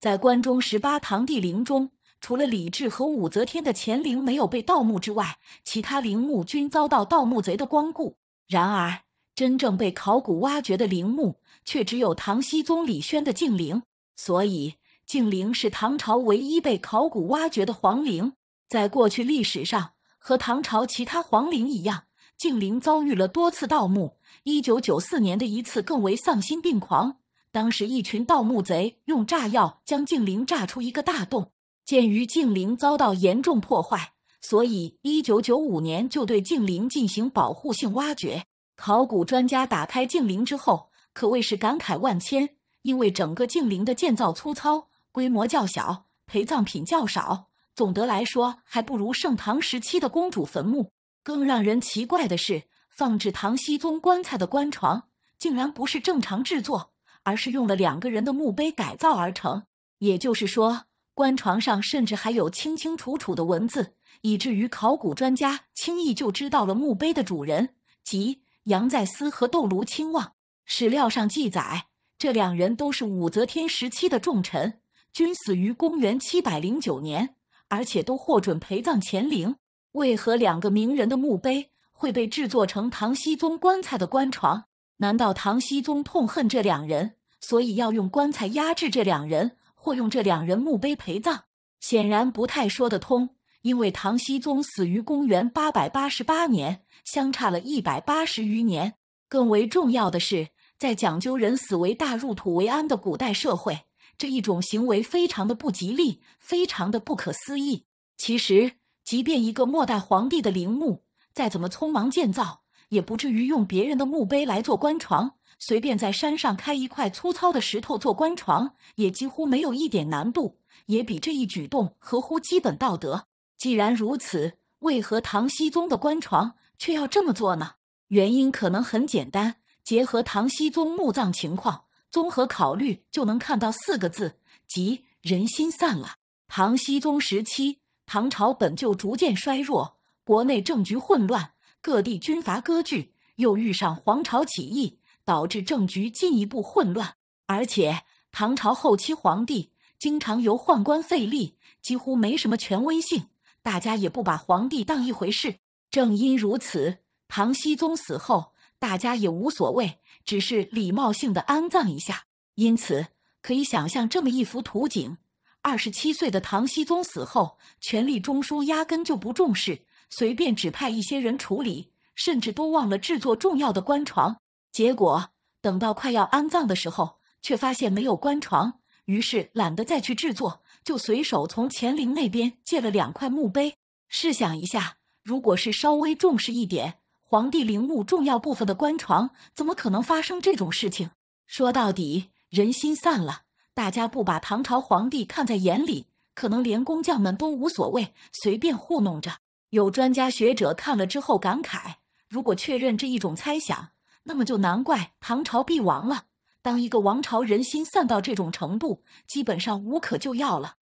在关中十八唐帝陵中，除了李治和武则天的乾陵没有被盗墓之外，其他陵墓均遭到盗墓贼的光顾。然而，真正被考古挖掘的陵墓却只有唐僖宗李轩的静陵，所以静陵是唐朝唯一被考古挖掘的皇陵。在过去历史上，和唐朝其他皇陵一样，静陵遭遇了多次盗墓。一九九四年的一次更为丧心病狂。当时一群盗墓贼用炸药将静陵炸出一个大洞。鉴于静陵遭到严重破坏，所以一九九五年就对静陵进行保护性挖掘。考古专家打开静陵之后，可谓是感慨万千，因为整个静陵的建造粗糙，规模较小，陪葬品较少。总的来说，还不如盛唐时期的公主坟墓。更让人奇怪的是。放置唐僖宗棺材的棺床竟然不是正常制作，而是用了两个人的墓碑改造而成。也就是说，棺床上甚至还有清清楚楚的文字，以至于考古专家轻易就知道了墓碑的主人，即杨再思和窦卢清望。史料上记载，这两人都是武则天时期的重臣，均死于公元七百零九年，而且都获准陪葬乾陵。为何两个名人的墓碑？会被制作成唐熙宗棺材的棺床？难道唐熙宗痛恨这两人，所以要用棺材压制这两人，或用这两人墓碑陪葬？显然不太说得通，因为唐熙宗死于公元八百八十八年，相差了一百八十余年。更为重要的是，在讲究“人死为大，入土为安”的古代社会，这一种行为非常的不吉利，非常的不可思议。其实，即便一个末代皇帝的陵墓。再怎么匆忙建造，也不至于用别人的墓碑来做棺床。随便在山上开一块粗糙的石头做棺床，也几乎没有一点难度，也比这一举动合乎基本道德。既然如此，为何唐熙宗的棺床却要这么做呢？原因可能很简单，结合唐熙宗墓葬情况，综合考虑就能看到四个字：即人心散了。唐熙宗时期，唐朝本就逐渐衰弱。国内政局混乱，各地军阀割据，又遇上皇朝起义，导致政局进一步混乱。而且唐朝后期皇帝经常由宦官废立，几乎没什么权威性，大家也不把皇帝当一回事。正因如此，唐僖宗死后，大家也无所谓，只是礼貌性的安葬一下。因此，可以想象这么一幅图景：二十七岁的唐僖宗死后，权力中枢压根就不重视。随便指派一些人处理，甚至都忘了制作重要的棺床。结果等到快要安葬的时候，却发现没有棺床，于是懒得再去制作，就随手从乾陵那边借了两块墓碑。试想一下，如果是稍微重视一点，皇帝陵墓重要部分的棺床，怎么可能发生这种事情？说到底，人心散了，大家不把唐朝皇帝看在眼里，可能连工匠们都无所谓，随便糊弄着。有专家学者看了之后感慨：如果确认这一种猜想，那么就难怪唐朝必亡了。当一个王朝人心散到这种程度，基本上无可救药了。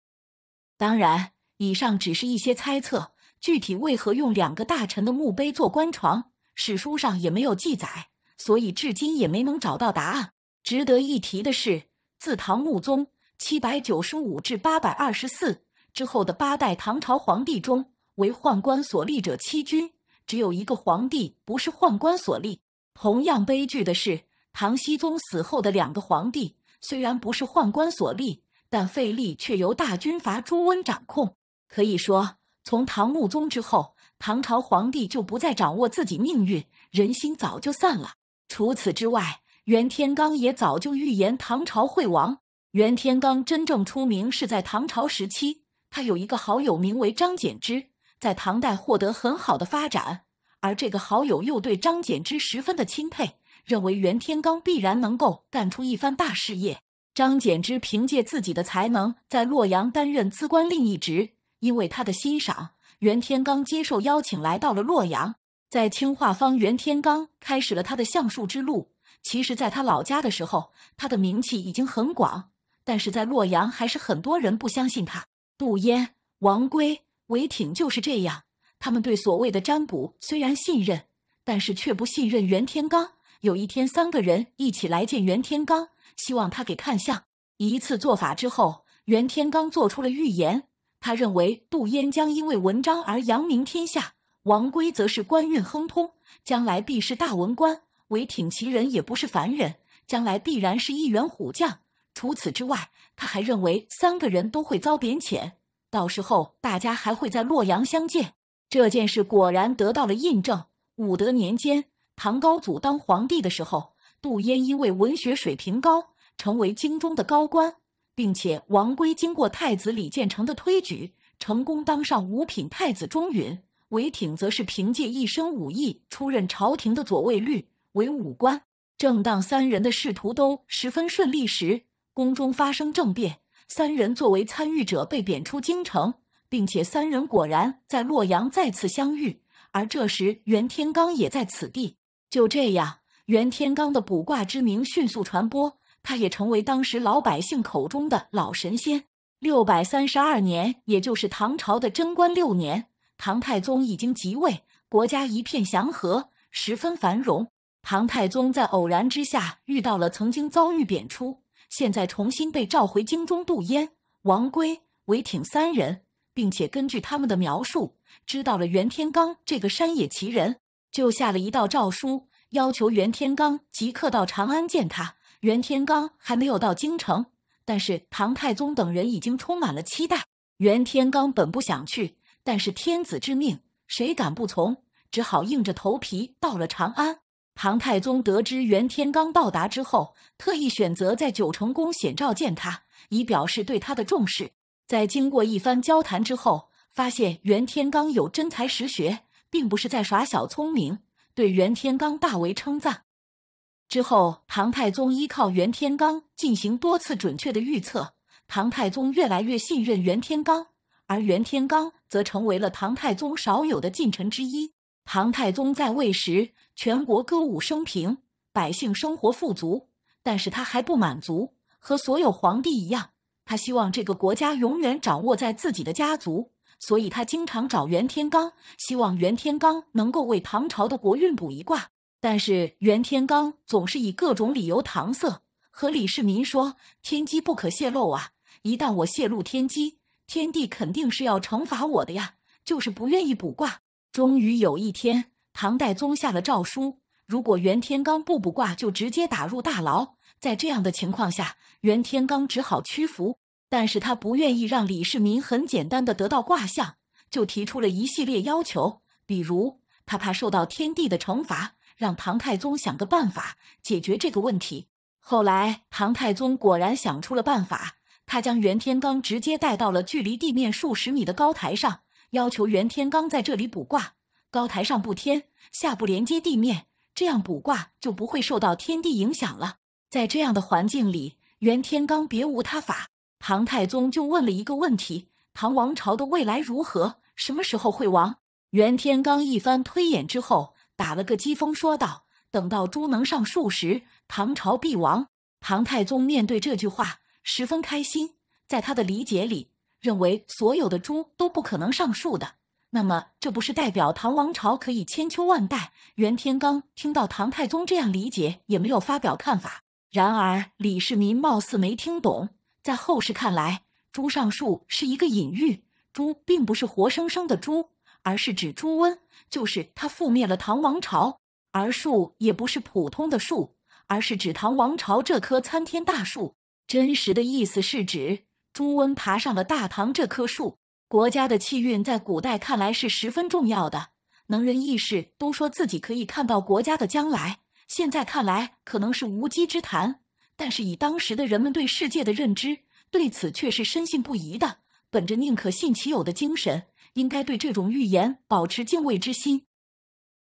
当然，以上只是一些猜测，具体为何用两个大臣的墓碑做棺床，史书上也没有记载，所以至今也没能找到答案。值得一提的是，自唐穆宗（七百九十五至八百二十四）之后的八代唐朝皇帝中，为宦官所立者欺君，只有一个皇帝不是宦官所立。同样悲剧的是，唐僖宗死后的两个皇帝虽然不是宦官所立，但废立却由大军阀朱温掌控。可以说，从唐穆宗之后，唐朝皇帝就不再掌握自己命运，人心早就散了。除此之外，袁天罡也早就预言唐朝会亡。袁天罡真正出名是在唐朝时期，他有一个好友名为张柬之。在唐代获得很好的发展，而这个好友又对张柬之十分的钦佩，认为袁天罡必然能够干出一番大事业。张柬之凭借自己的才能，在洛阳担任资官令一职。因为他的欣赏，袁天罡接受邀请来到了洛阳，在清化方，袁天罡开始了他的相术之路。其实，在他老家的时候，他的名气已经很广，但是在洛阳还是很多人不相信他。杜淹、王归。韦挺就是这样，他们对所谓的占卜虽然信任，但是却不信任袁天罡。有一天，三个人一起来见袁天罡，希望他给看相。一次做法之后，袁天罡做出了预言。他认为杜淹将因为文章而扬名天下，王珪则是官运亨通，将来必是大文官。韦挺其人也不是凡人，将来必然是一员虎将。除此之外，他还认为三个人都会遭贬遣，到时候大家还会在洛阳相见。这件事果然得到了印证。武德年间，唐高祖当皇帝的时候，杜淹因为文学水平高，成为京中的高官，并且王圭经过太子李建成的推举，成功当上五品太子中允；韦挺则是凭借一身武艺，出任朝廷的左卫律，为武官。正当三人的仕途都十分顺利时，宫中发生政变。三人作为参与者被贬出京城，并且三人果然在洛阳再次相遇。而这时，袁天罡也在此地。就这样，袁天罡的卜卦之名迅速传播，他也成为当时老百姓口中的老神仙。六百三十二年，也就是唐朝的贞观六年，唐太宗已经即位，国家一片祥和，十分繁荣。唐太宗在偶然之下遇到了曾经遭遇贬出。现在重新被召回京中，杜淹、王圭、韦挺三人，并且根据他们的描述，知道了袁天罡这个山野奇人，就下了一道诏书，要求袁天罡即刻到长安见他。袁天罡还没有到京城，但是唐太宗等人已经充满了期待。袁天罡本不想去，但是天子之命，谁敢不从？只好硬着头皮到了长安。唐太宗得知袁天罡到达之后，特意选择在九成宫显召见他，以表示对他的重视。在经过一番交谈之后，发现袁天罡有真才实学，并不是在耍小聪明，对袁天罡大为称赞。之后，唐太宗依靠袁天罡进行多次准确的预测，唐太宗越来越信任袁天罡，而袁天罡则成为了唐太宗少有的近臣之一。唐太宗在位时，全国歌舞升平，百姓生活富足。但是他还不满足，和所有皇帝一样，他希望这个国家永远掌握在自己的家族。所以，他经常找袁天罡，希望袁天罡能够为唐朝的国运卜一卦。但是，袁天罡总是以各种理由搪塞，和李世民说：“天机不可泄露啊！一旦我泄露天机，天帝肯定是要惩罚我的呀！”就是不愿意卜卦。终于有一天，唐代宗下了诏书，如果袁天罡不卜卦，就直接打入大牢。在这样的情况下，袁天罡只好屈服，但是他不愿意让李世民很简单的得到卦象，就提出了一系列要求，比如他怕受到天帝的惩罚，让唐太宗想个办法解决这个问题。后来，唐太宗果然想出了办法，他将袁天罡直接带到了距离地面数十米的高台上。要求袁天罡在这里卜卦，高台上不天，下不连接地面，这样卜卦就不会受到天地影响了。在这样的环境里，袁天罡别无他法。唐太宗就问了一个问题：唐王朝的未来如何？什么时候会亡？袁天罡一番推演之后，打了个机锋，说道：“等到猪能上树时，唐朝必亡。”唐太宗面对这句话，十分开心。在他的理解里。认为所有的猪都不可能上树的，那么这不是代表唐王朝可以千秋万代？袁天罡听到唐太宗这样理解，也没有发表看法。然而李世民貌似没听懂。在后世看来，猪上树是一个隐喻，猪并不是活生生的猪，而是指猪瘟，就是它覆灭了唐王朝；而树也不是普通的树，而是指唐王朝这棵参天大树。真实的意思是指。朱温爬上了大唐这棵树，国家的气运在古代看来是十分重要的。能人异士都说自己可以看到国家的将来，现在看来可能是无稽之谈。但是以当时的人们对世界的认知，对此却是深信不疑的。本着宁可信其有的精神，应该对这种预言保持敬畏之心。